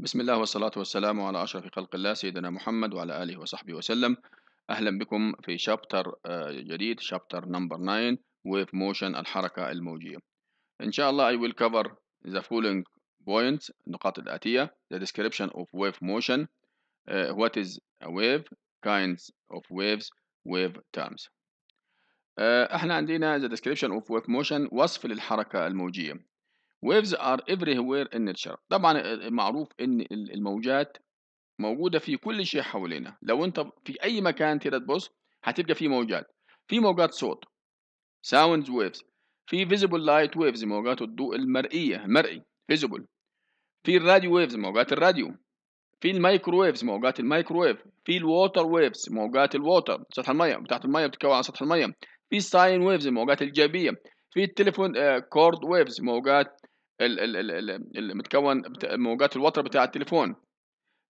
بسم الله والصلاة والسلام على أشرف خلق الله سيدنا محمد وعلى آله وصحبه وسلم أهلا بكم في شابتر آه، جديد شابتر نمبر 9 ويف موشن الحركة الموجية إن شاء الله I will cover the following points النقاط الآتية the description of wave motion uh, what is a wave kinds of waves wave terms uh, احنا عندنا the description of wave motion وصف للحركة الموجية waves are everywhere in nature طبعا آه، آه، معروف ان الموجات موجودة في كل شيء حوالينا لو انت في اي مكان تقدر تبص هتلقى في موجات في موجات صوت ساوندز waves في visible light waves موجات الضوء المرئية مرئي visible في الراديو ويفز موجات الراديو في الميكروويفز موجات المايكرويف في الووتر ويفز موجات الووتر سطح المية بتاعت المية بتتكون على سطح المية في الساين ويفز موجات الإيجابية في التليفون آه، كورد ويفز موجات المتكون موجات الوتر بتاع التليفون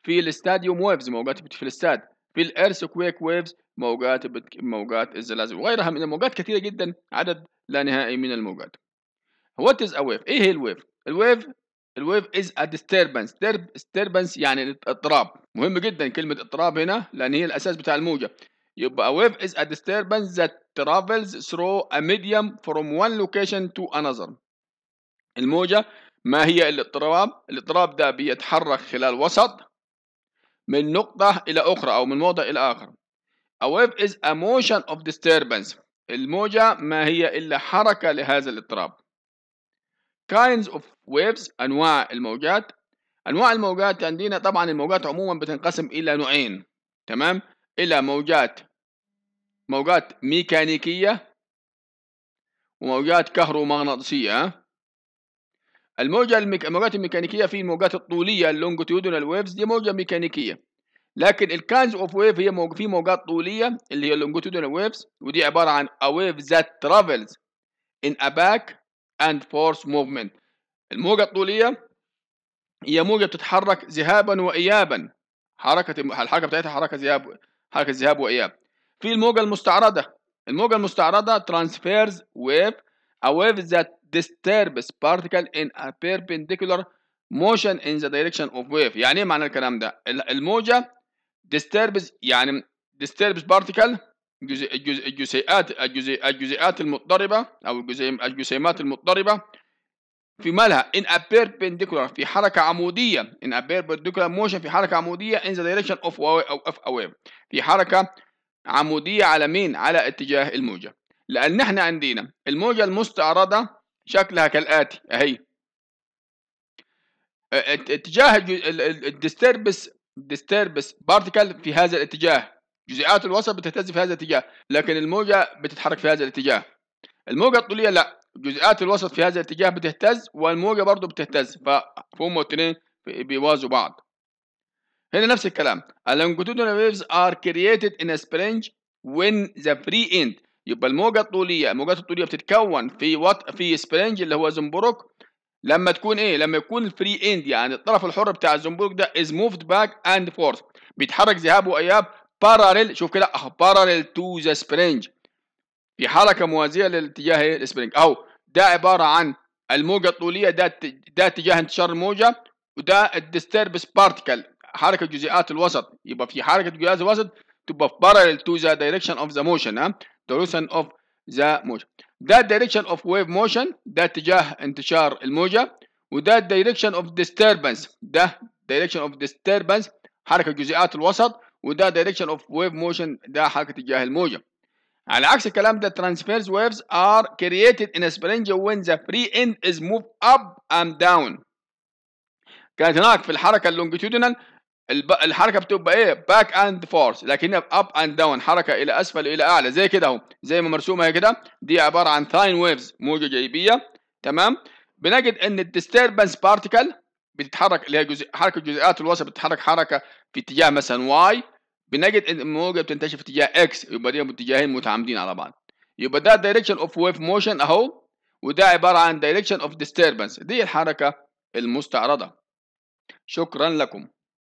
في الستاديوم ويفز موجات في الاستاد في الارث كويك ويفز موجات موجات الزلازل وغيرها من الموجات كثيره جدا عدد لا نهائي من الموجات وات از ا ويف ايه هي الويف الويف الويف از ا ديستربنس ديستربنس يعني اضطراب مهم جدا كلمه اضطراب هنا لان هي الاساس بتاع الموجه يبقى wave is a disturbance that travels through a medium from one location to another الموجة ما هي الاضطراب؟ الاضطراب ده بيتحرك خلال وسط من نقطة إلى أخرى أو من موضع إلى آخر A wave is a motion of disturbance الموجة ما هي إلا حركة لهذا الاضطراب kinds of waves أنواع الموجات أنواع الموجات عندنا طبعا الموجات عموما بتنقسم إلى نوعين تمام إلى موجات موجات ميكانيكية وموجات كهرومغناطيسية الموجة الميك... الموجات الميكانيكية في الموجات الطولية اللونجتيودونال ويفز دي موجة ميكانيكية لكن الكانز اوف ويف هي موج... في موجات طولية اللي هي اللونجتيودونال ويفز ودي عبارة عن a wave that travels in a back and force movement الموجة الطولية هي موجة بتتحرك ذهابا وإيابا حركة الحركة بتاعتها حركة ذهاب حركه ذهاب واياب في الموجه المستعرضه الموجه المستعرضه ترانسفيرز wave a wave that disturbs بارتيكل in a perpendicular motion in the direction of wave يعني ايه معنى الكلام ده الموجه disturbs يعني disturbs بارتيكل الجزيئات الجزيئات الجزيئات المضطربه او الجسيمات المضطربه في مالها in a perpendicular في حركة عمودية in a perpendicular motion في حركة عمودية in the direction of أو of away في حركة عمودية على مين؟ على اتجاه الموجة لأن احنا عندنا الموجة المستعرضة شكلها كالآتي أهي اتجاه الديستربس ديستربس بارتيكل في هذا الاتجاه جزيئات الوسط بتهتز في هذا الاتجاه لكن الموجة بتتحرك في هذا الاتجاه الموجة الطولية لا جزيئات الوسط في هذا الاتجاه بتهتز والموجة برضه بتهتز فهم الاثنين بيوازوا بعض هنا نفس الكلام اللونجتودنال ويفز ار كرييتد ان سبرنج وين ذا فري اند يبقى الموجة الطولية الموجات الطولية بتتكون في وط... في سبرنج اللي هو زنبرك لما تكون ايه لما يكون الفري اند يعني الطرف الحر بتاع الزنبرك ده از موفد باك اند فورث بيتحرك ذهاب واياب بارالل شوف كده بارالل تو ذا سبرنج في حركه موازيه للاتجاه السبرنج إيه؟ او ده عبارة عن الموجة الطولية ده ده اتجاه انتشار الموجة وده الديستربس بارتكل حركة جزيئات الوسط يبقى في حركة جزيئات الوسط تبقى بارلل parallel to the direction of the motion ها direction of the motion ده direction of wave motion ده اتجاه انتشار الموجة وده direction of disturbance ده direction of disturbance حركة جزيئات الوسط وده direction of wave motion ده حركة اتجاه الموجة على عكس الكلام ده transverse waves are created in a وين when the free end is moved up and down كانت هناك في الحركة اللونجيتودينال الحركة بتبقى ايه باك اند فورس لكنها اب اند داون حركة الى اسفل والى اعلى زي كده اهو زي ما مرسومة هي كده دي عبارة عن ثاين ويفز موجة جايبية تمام بنجد ان الديستربنس بارتيكل بتتحرك اللي هي جزء حركة جزيئات الوسط بتتحرك حركة في اتجاه مثلا واي بنجد ان الموجه بتنتشر في اتجاه اكس يبقى دي باتجاهين متعامدين على بعض يبقى ده دايركشن اوف ويف موشن اهو وده عباره عن دايركشن اوف ديستربنس دي الحركه المستعرضه شكرا لكم